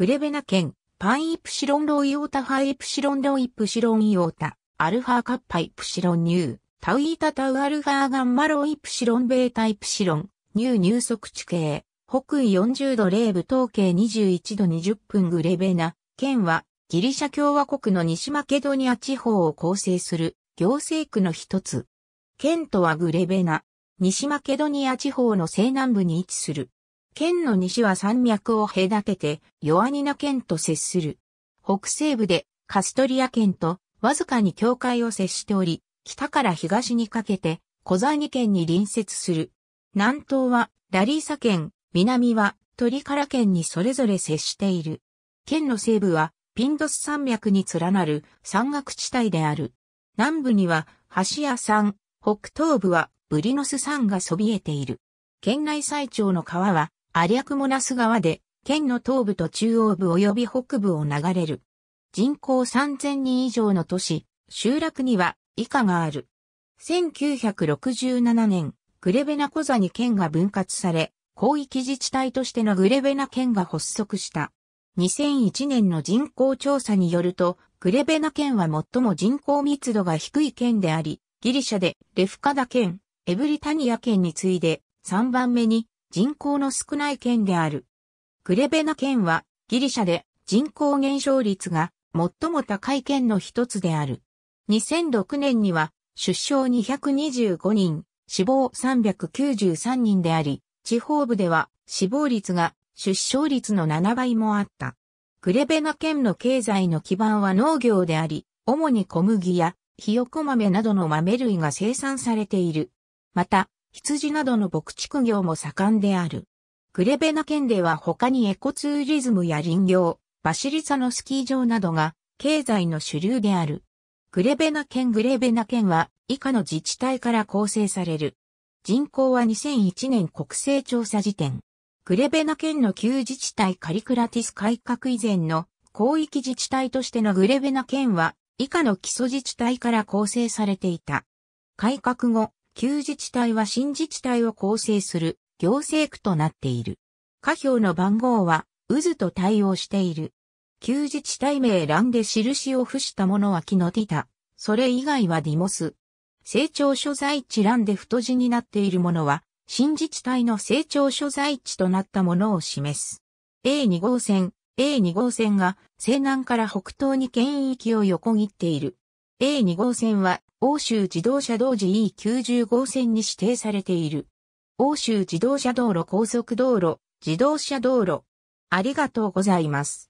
グレベナ県、パンイプシロンロイオータハイプシロンロイプシロンイオータ、アルファカッパイプシロンニュー、タウイータタウアルファーガンマロイプシロンベータイプシロン、ニュー入足地形、北緯40度0部統計21度20分グレベナ、県はギリシャ共和国の西マケドニア地方を構成する行政区の一つ。県とはグレベナ、西マケドニア地方の西南部に位置する。県の西は山脈を隔てて、ヨアニナ県と接する。北西部でカストリア県とわずかに境界を接しており、北から東にかけて小ザーニ県に隣接する。南東はラリーサ県、南はトリカラ県にそれぞれ接している。県の西部はピンドス山脈に連なる山岳地帯である。南部には橋屋山、北東部はブリノス山がそびえている。県内最長の川はアリャクモナス川で、県の東部と中央部及び北部を流れる。人口3000人以上の都市、集落には以下がある。1967年、グレベナコザに県が分割され、広域自治体としてのグレベナ県が発足した。2001年の人口調査によると、グレベナ県は最も人口密度が低い県であり、ギリシャでレフカダ県、エブリタニア県に次いで3番目に人口の少ない県である。グレベナ県はギリシャで人口減少率が最も高い県の一つである。2006年には出生225人、死亡393人であり、地方部では死亡率が出生率の7倍もあった。グレベナ県の経済の基盤は農業であり、主に小麦やひよこ豆などの豆類が生産されている。また、羊などの牧畜業も盛んである。グレベナ県では他にエコツーリズムや林業、バシリサのスキー場などが経済の主流である。グレベナ県グレベナ県は以下の自治体から構成される。人口は2001年国勢調査時点。グレベナ県の旧自治体カリクラティス改革以前の広域自治体としてのグレベナ県は以下の基礎自治体から構成されていた。改革後、旧自治体は新自治体を構成する行政区となっている。下表の番号は渦と対応している。旧自治体名欄で印を付したものは木のティタ。それ以外はディモス。成長所在地欄で太字になっているものは、新自治体の成長所在地となったものを示す。A2 号線、A2 号線が西南から北東に県域を横切っている。A2 号線は欧州自動車道 GE90 号線に指定されている。欧州自動車道路高速道路、自動車道路。ありがとうございます。